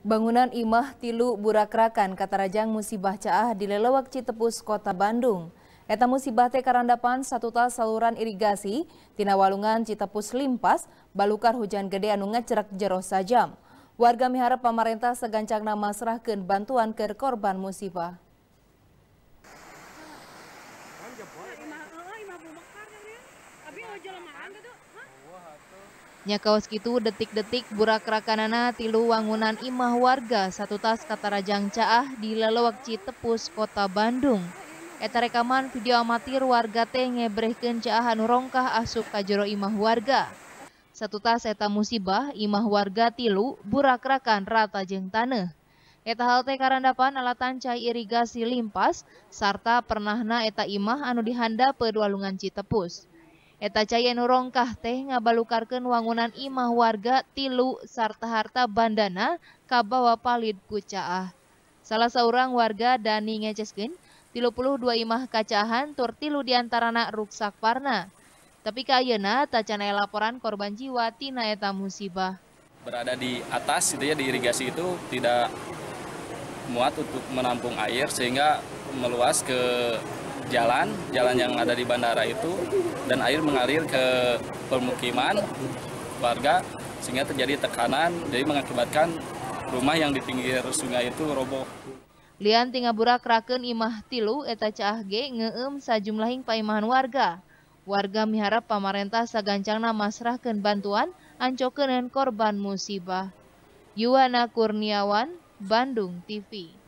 Bangunan imah tilu burakrakan katarajang musibah caah di lelewak Citepus, kota Bandung. Eta musibah teh karandapan satu tas saluran irigasi, tina walungan Citepus limpas, balukar hujan gede anu ngecerak jero sajam. Warga miharap pemerintah segancang nama serahkan bantuan ke korban musibah. Eh, Nya kaos gitu detik-detik burak rakanana tilu wangunan imah warga satu tas Katarajang Caah di Lelewakci Tepus, Kota Bandung. Eta rekaman video amatir warga teh ngebrehkeun Caah anu rongkah asup ka imah warga. Satu tas eta musibah imah warga tilu burak rakan rata jeng taneuh. Eta hal teh karandapan alatan cai irigasi limpas sarta pernahna eta imah anu dihanda pedualungan Citepus. Eta nurongkah teh ngabalukarkan wangunan imah warga tilu sarta harta bandana kabawa palid kucaah. Salah seorang warga Dani ngeceskin, tilu puluh dua imah kacahan tur tilu diantarana ruksak parna. Tapi kayena tacanai laporan korban jiwa tina eta musibah. Berada di atas itu ya, di irigasi itu tidak muat untuk menampung air sehingga meluas ke jalan, jalan yang ada di bandara itu, dan air mengalir ke permukiman warga sehingga terjadi tekanan, jadi mengakibatkan rumah yang di pinggir sungai itu roboh. Lian tingabura keraken imah tilu eta caah ge ngeum sajumlahing paimahan warga. Warga miharap pamarentah sagancangna masrahkeun bantuan ancokeun korban musibah. Yuwana Kurniawan, Bandung TV.